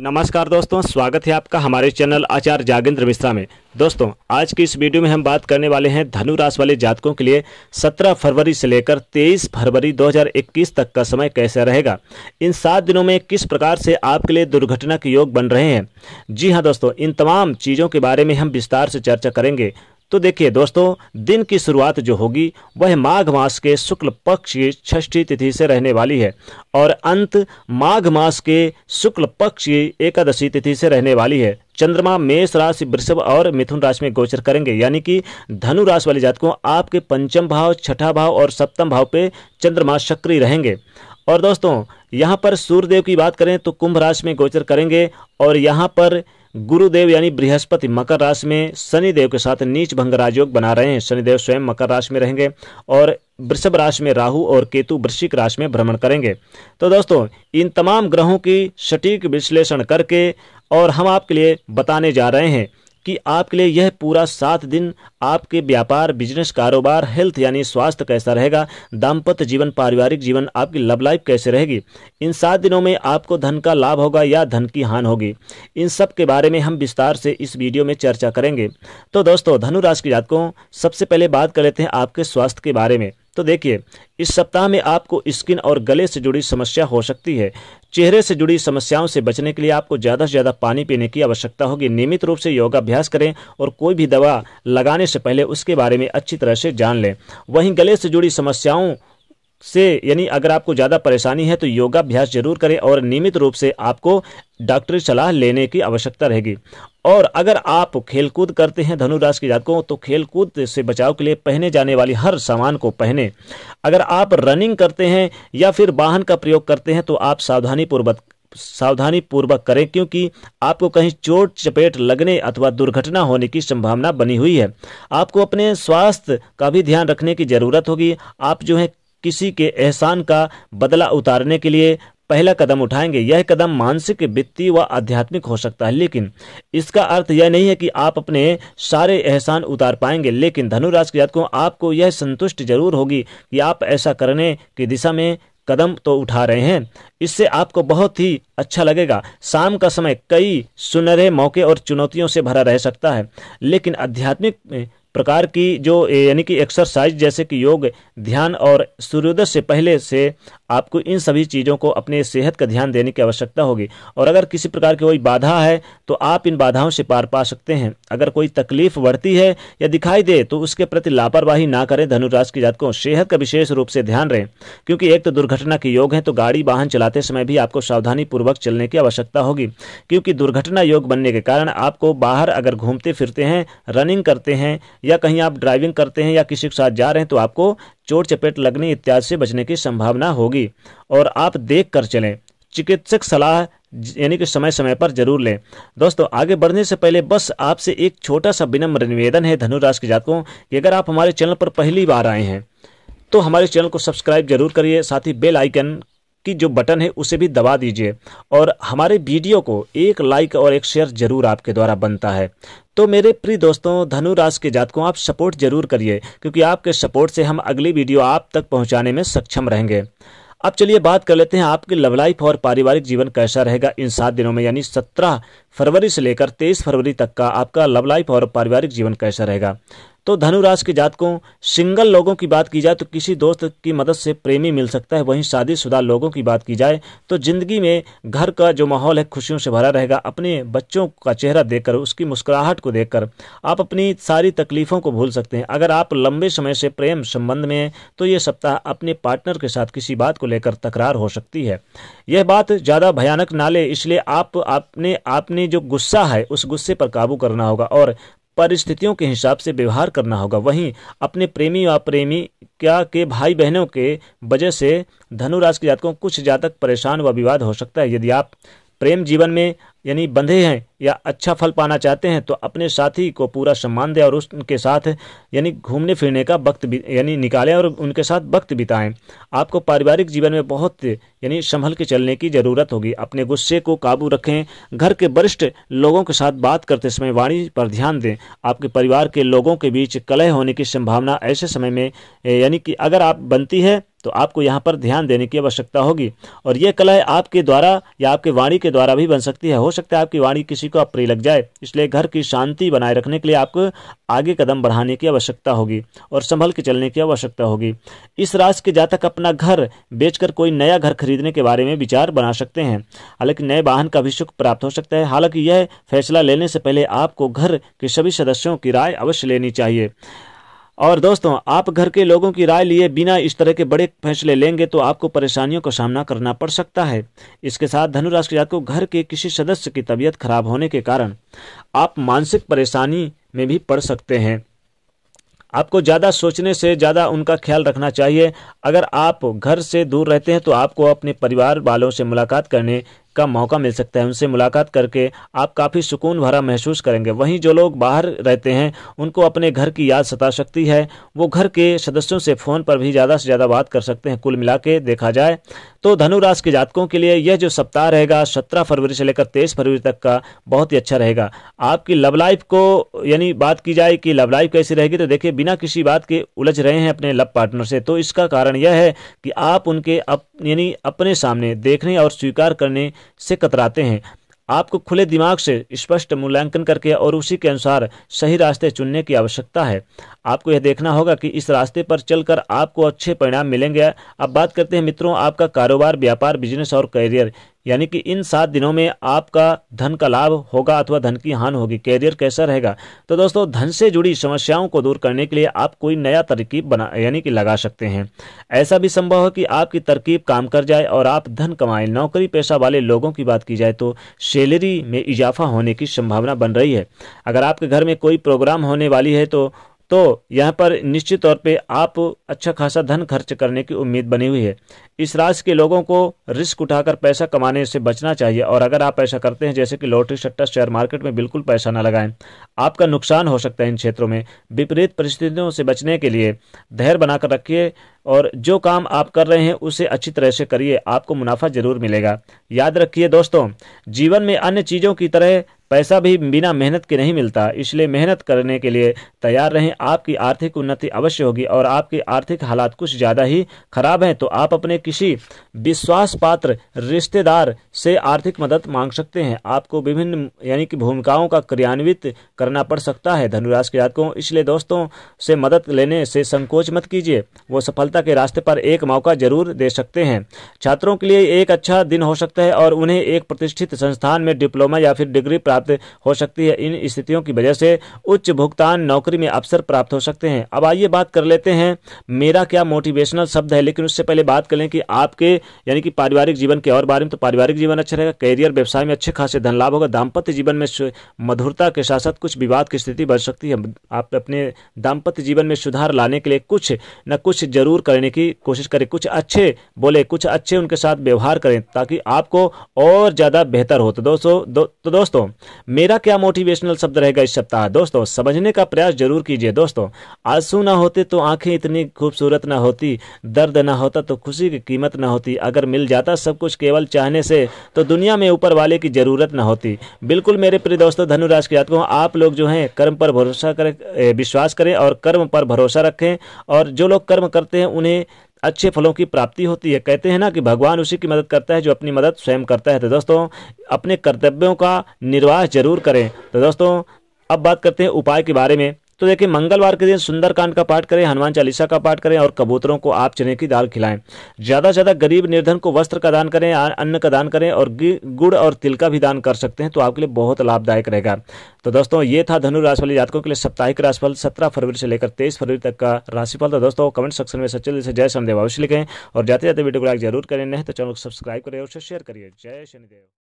नमस्कार दोस्तों स्वागत है आपका हमारे चैनल आचार्य जागेंद्र मिश्रा में दोस्तों आज की इस वीडियो में हम बात करने वाले हैं धनु राशि वाले जातकों के लिए 17 फरवरी से लेकर 23 फरवरी 2021 तक का समय कैसा रहेगा इन सात दिनों में किस प्रकार से आपके लिए दुर्घटना के योग बन रहे हैं जी हाँ दोस्तों इन तमाम चीज़ों के बारे में हम विस्तार से चर्चा करेंगे तो देखिए दोस्तों दिन की शुरुआत जो होगी वह माघ मास के शुक्ल पक्ष की षष्ठी तिथि से रहने वाली है और अंत माघ मास के शुक्ल पक्ष की एकादशी तिथि से रहने वाली है चंद्रमा मेष राशि वृषभ और मिथुन राशि में गोचर करेंगे यानी कि धनु राशि वाले जातकों आपके पंचम भाव छठा भाव और सप्तम भाव पे चंद्रमा सक्रिय रहेंगे और दोस्तों यहाँ पर सूर्यदेव की बात करें तो कुंभ राशि में गोचर करेंगे और यहाँ पर गुरुदेव यानी बृहस्पति मकर राशि में शनिदेव के साथ नीच भंग राजयोग बना रहे हैं शनिदेव स्वयं मकर राशि में रहेंगे और वृषभ राशि में राहु और केतु वृश्चिक राशि में भ्रमण करेंगे तो दोस्तों इन तमाम ग्रहों की सटीक विश्लेषण करके और हम आपके लिए बताने जा रहे हैं कि आपके लिए यह पूरा सात दिन आपके व्यापार बिजनेस कारोबार हेल्थ यानी स्वास्थ्य कैसा रहेगा दाम्पत्य जीवन पारिवारिक जीवन आपकी लव लाइफ कैसे रहेगी इन सात दिनों में आपको धन का लाभ होगा या धन की हान होगी इन सब के बारे में हम विस्तार से इस वीडियो में चर्चा करेंगे तो दोस्तों धनुराश के जातकों सबसे पहले बात कर लेते हैं आपके स्वास्थ्य के बारे में तो देखिए इस सप्ताह में आपको स्किन और गले से जुड़ी समस्या हो सकती है चेहरे से जुड़ी समस्याओं से बचने के लिए आपको ज़्यादा से ज़्यादा पानी पीने की आवश्यकता होगी नियमित रूप से योगाभ्यास करें और कोई भी दवा लगाने से पहले उसके बारे में अच्छी तरह से जान लें वहीं गले से जुड़ी समस्याओं से यानी अगर आपको ज़्यादा परेशानी है तो योगाभ्यास जरूर करें और नियमित रूप से आपको डॉक्टरी सलाह लेने की आवश्यकता रहेगी और अगर आप खेलकूद करते हैं धनुराश के जातकों तो खेलकूद से बचाव के लिए पहने जाने वाली हर सामान को पहने अगर आप रनिंग करते हैं या फिर वाहन का प्रयोग करते हैं तो आप सावधानी पूर्वक सावधानी पूर्वक करें क्योंकि आपको कहीं चोट चपेट लगने अथवा दुर्घटना होने की संभावना बनी हुई है आपको अपने स्वास्थ्य का भी ध्यान रखने की जरूरत होगी आप जो है किसी के एहसान का बदला उतारने के लिए पहला कदम उठाएंगे यह कदम मानसिक वित्तीय व आध्यात्मिक हो सकता है लेकिन इसका अर्थ यह नहीं है कि आप अपने सारे एहसान उतार पाएंगे लेकिन धनुराज के जातकों आपको यह संतुष्ट जरूर होगी कि आप ऐसा करने की दिशा में कदम तो उठा रहे हैं इससे आपको बहुत ही अच्छा लगेगा शाम का समय कई सुनहरे मौके और चुनौतियों से भरा रह सकता है लेकिन आध्यात्मिक प्रकार की जो यानी कि एक्सरसाइज जैसे कि योग ध्यान और सूर्योदय से पहले से आपको इन सभी चीज़ों को अपने सेहत का ध्यान देने की आवश्यकता होगी और अगर किसी प्रकार की कोई बाधा है तो आप इन बाधाओं से पार पा सकते हैं अगर कोई तकलीफ बढ़ती है या दिखाई दे तो उसके प्रति लापरवाही ना करें धनुराज की जातकों सेहत का विशेष रूप से ध्यान रहे क्योंकि एक तो दुर्घटना के योग है तो गाड़ी वाहन चलाते समय भी आपको सावधानी पूर्वक चलने की आवश्यकता होगी क्योंकि दुर्घटना योग बनने के कारण आपको बाहर अगर घूमते फिरते हैं रनिंग करते हैं या कहीं आप ड्राइविंग करते हैं या किसी के साथ जा रहे हैं तो आपको चोट चपेट लगने इत्यादि से बचने की संभावना होगी और आप देख कर चलें चिकित्सक सलाह यानी कि समय समय पर जरूर लें दोस्तों आगे बढ़ने से पहले बस आपसे एक छोटा सा विनम्र निवेदन है धनुराज के जातकों कि अगर आप हमारे चैनल पर पहली बार आए हैं तो हमारे चैनल को सब्सक्राइब जरूर करिए साथ ही बेल आइकन की जो बटन है उसे भी दबा दीजिए और हमारे वीडियो को एक लाइक और एक शेयर जरूर आपके द्वारा बनता है तो मेरे प्रिय दोस्तों धनुराज के जातकों आप सपोर्ट जरूर करिए क्योंकि आपके सपोर्ट से हम अगली वीडियो आप तक पहुंचाने में सक्षम रहेंगे अब चलिए बात कर लेते हैं आपके लव लाइफ और पारिवारिक जीवन कैसा रहेगा इन सात दिनों में यानी 17 फरवरी से लेकर 23 फरवरी तक का आपका लव लाइफ और पारिवारिक जीवन कैसा रहेगा तो धनु राशि के जातकों सिंगल लोगों की बात की जाए तो किसी दोस्त की मदद से प्रेमी मिल सकता है वहीं शादीशुदा लोगों की बात की जाए तो जिंदगी में घर का जो माहौल है खुशियों से भरा रहेगा अपने बच्चों का चेहरा देखकर उसकी मुस्कुराहट को देखकर आप अपनी सारी तकलीफों को भूल सकते हैं अगर आप लंबे समय से प्रेम संबंध में हैं तो ये सप्ताह अपने पार्टनर के साथ किसी बात को लेकर तकरार हो सकती है यह बात ज़्यादा भयानक ना ले इसलिए आप अपने आपने जो गुस्सा है उस गुस्से पर काबू करना होगा और परिस्थितियों के हिसाब से व्यवहार करना होगा वहीं अपने प्रेमी व प्रेमी क्या के भाई बहनों के वजह से धनुराज के जातकों कुछ जातक परेशान व विवाद हो सकता है यदि आप प्रेम जीवन में यानी बंधे हैं या अच्छा फल पाना चाहते हैं तो अपने साथी को पूरा सम्मान दें और उसके साथ यानी घूमने फिरने का वक्त यानी निकालें और उनके साथ वक्त बिताएं आपको पारिवारिक जीवन में बहुत यानी संभल के चलने की ज़रूरत होगी अपने गुस्से को काबू रखें घर के वरिष्ठ लोगों के साथ बात करते समय वाणी पर ध्यान दें आपके परिवार के लोगों के बीच कलह होने की संभावना ऐसे समय में यानी कि अगर आप बनती है तो आपको यहाँ पर ध्यान देने की आवश्यकता होगी और ये कलाएं आपके द्वारा या आपके वाणी के द्वारा भी बन सकती है हो सकता है आपकी वाणी किसी को अप्रिय लग जाए इसलिए घर की शांति बनाए रखने के लिए आपको आगे कदम बढ़ाने की आवश्यकता होगी और संभल के चलने की आवश्यकता होगी इस राशि के जातक अपना घर बेचकर कोई नया घर खरीदने के बारे में विचार बना सकते हैं हालांकि नए वाहन का भी सुख प्राप्त हो सकता है हालांकि यह फैसला लेने से पहले आपको घर के सभी सदस्यों की राय अवश्य लेनी चाहिए और दोस्तों आप घर के लोगों की राय लिए बिना इस तरह के बड़े फैसले लेंगे तो आपको परेशानियों का सामना करना पड़ सकता है इसके साथ धनुराशि जात को घर के किसी सदस्य की तबीयत खराब होने के कारण आप मानसिक परेशानी में भी पड़ सकते हैं आपको ज़्यादा सोचने से ज़्यादा उनका ख्याल रखना चाहिए अगर आप घर से दूर रहते हैं तो आपको अपने परिवार वालों से मुलाकात करने का मौका मिल सकता है उनसे मुलाकात करके आप काफ़ी सुकून भरा महसूस करेंगे वहीं जो लोग बाहर रहते हैं उनको अपने घर की याद सता सकती है वो घर के सदस्यों से फ़ोन पर भी ज़्यादा से ज़्यादा बात कर सकते हैं कुल मिला के देखा जाए तो धनुराश के जातकों के लिए यह जो सप्ताह रहेगा सत्रह फरवरी से लेकर तेईस फरवरी तक का बहुत ही अच्छा रहेगा आपकी लव लाइफ को यानी बात की जाए कि लव लाइफ कैसी रहेगी तो देखिए बिना किसी बात के उलझ रहे हैं अपने लव पार्टनर से तो इसका कारण यह है कि आप उनके अप यानी अपने सामने देखने और स्वीकार करने से कतराते हैं आपको खुले दिमाग से स्पष्ट मूल्यांकन करके और उसी के अनुसार सही रास्ते चुनने की आवश्यकता है आपको यह देखना होगा कि इस रास्ते पर चलकर आपको अच्छे परिणाम मिलेंगे अब बात करते हैं मित्रों आपका कारोबार व्यापार बिजनेस और करियर यानी कि इन सात दिनों में आपका धन का लाभ होगा अथवा धन की हानि होगी कैरियर कैसा रहेगा तो दोस्तों धन से जुड़ी समस्याओं को दूर करने के लिए आप कोई नया तरकीब बना यानी कि लगा सकते हैं ऐसा भी संभव है कि आपकी तरकीब काम कर जाए और आप धन कमाएं नौकरी पेशा वाले लोगों की बात की जाए तो सैलरी में इजाफा होने की संभावना बन रही है अगर आपके घर में कोई प्रोग्राम होने वाली है तो तो यहाँ पर निश्चित तौर पे आप अच्छा खासा धन खर्च करने की उम्मीद बनी हुई है इस राशि के लोगों को रिस्क उठाकर पैसा कमाने से बचना चाहिए और अगर आप ऐसा करते हैं जैसे कि लॉटरी सट्टा शेयर मार्केट में बिल्कुल पैसा ना लगाएं आपका नुकसान हो सकता है इन क्षेत्रों में विपरीत परिस्थितियों से बचने के लिए धैर्य बनाकर रखिए और जो काम आप कर रहे हैं उसे अच्छी तरह से करिए आपको मुनाफा जरूर मिलेगा याद रखिए दोस्तों जीवन में अन्य चीज़ों की तरह पैसा भी बिना मेहनत के नहीं मिलता इसलिए मेहनत करने के लिए तैयार रहें आपकी आर्थिक उन्नति अवश्य होगी और आपके आर्थिक हालात कुछ ज़्यादा ही खराब हैं तो आप अपने किसी विश्वास पात्र रिश्तेदार से आर्थिक मदद मांग सकते हैं आपको विभिन्न यानी कि भूमिकाओं का क्रियान्वित कर करना पड़ सकता है धनुराश के जातकों इसलिए दोस्तों से मदद लेने से संकोच मत कीजिए वो सफलता के रास्ते पर एक मौका जरूर दे सकते हैं छात्रों के लिए एक अच्छा दिन हो सकता है और उन्हें एक प्रतिष्ठित संस्थान में डिप्लोमा या फिर डिग्री प्राप्त हो सकती है इन स्थितियों की वजह से उच्च भुगतान नौकरी में अवसर प्राप्त हो सकते हैं अब आइए बात कर लेते हैं मेरा क्या मोटिवेशनल शब्द है लेकिन उससे पहले बात करें कि आपके यानी कि पारिवारिक जीवन के और बारे में तो पारिवारिक जीवन अच्छा रहेगा करियर व्यवसाय में अच्छे खासे धन लाभ होगा दाम्पत्य जीवन में मधुरता के साथ साथ कुछ विवाद की स्थिति बढ़ सकती है आप अपने दाम्पत्य जीवन में सुधार लाने के लिए कुछ न कुछ जरूर करने की कोशिश करें कुछ अच्छे बोले कुछ अच्छे उनके साथ व्यवहार करें ताकि आपको और ज़्यादा बेहतर हो तो दोस्तों दो, तो दोस्तों मेरा क्या मोटिवेशनल शब्द रहेगा इस सप्ताह दोस्तों समझने का प्रयास जरूर कीजिए दोस्तों आंसू ना होते तो आंखें इतनी खूबसूरत ना होती दर्द ना होता तो खुशी की कीमत ना होती अगर मिल जाता सब कुछ केवल चाहने से तो दुनिया में ऊपर वाले की जरूरत ना होती बिल्कुल मेरे प्रिय दोस्तों धनुराज की याद को आप लोग लोग जो हैं कर्म पर भरोसा करें विश्वास करें और कर्म पर भरोसा रखें और जो लोग कर्म करते हैं उन्हें अच्छे फलों की प्राप्ति होती है कहते हैं ना कि भगवान उसी की मदद करता है जो अपनी मदद स्वयं करता है तो दोस्तों अपने कर्तव्यों का निर्वाह जरूर करें तो दोस्तों अब बात करते हैं उपाय के बारे में तो देखिए मंगलवार के दिन सुंदरकांड का पाठ करें हनुमान चालीसा का पाठ करें और कबूतरों को आप चने की दाल खिलाएं ज़्यादा से ज़्यादा गरीब निर्धन को वस्त्र का दान करें अन्न का दान करें और गुड़ और तिल का भी दान कर सकते हैं तो आपके लिए बहुत लाभदायक रहेगा तो दोस्तों ये था धनु राशि वाले जातकों के लिए साप्ताहिक राशिफल सत्रह फरवरी से लेकर तेईस फरवरी तक का राशिफल तो दोस्तों कमेंट सेक्शन में सचिव से जय शनिदेव अवश्य लिखें और जाते जाते वीडियो को लाइक जरूर करें नहीं तो चैनल को सब्सक्राइब करें और शेयर करिए जय शनिदेव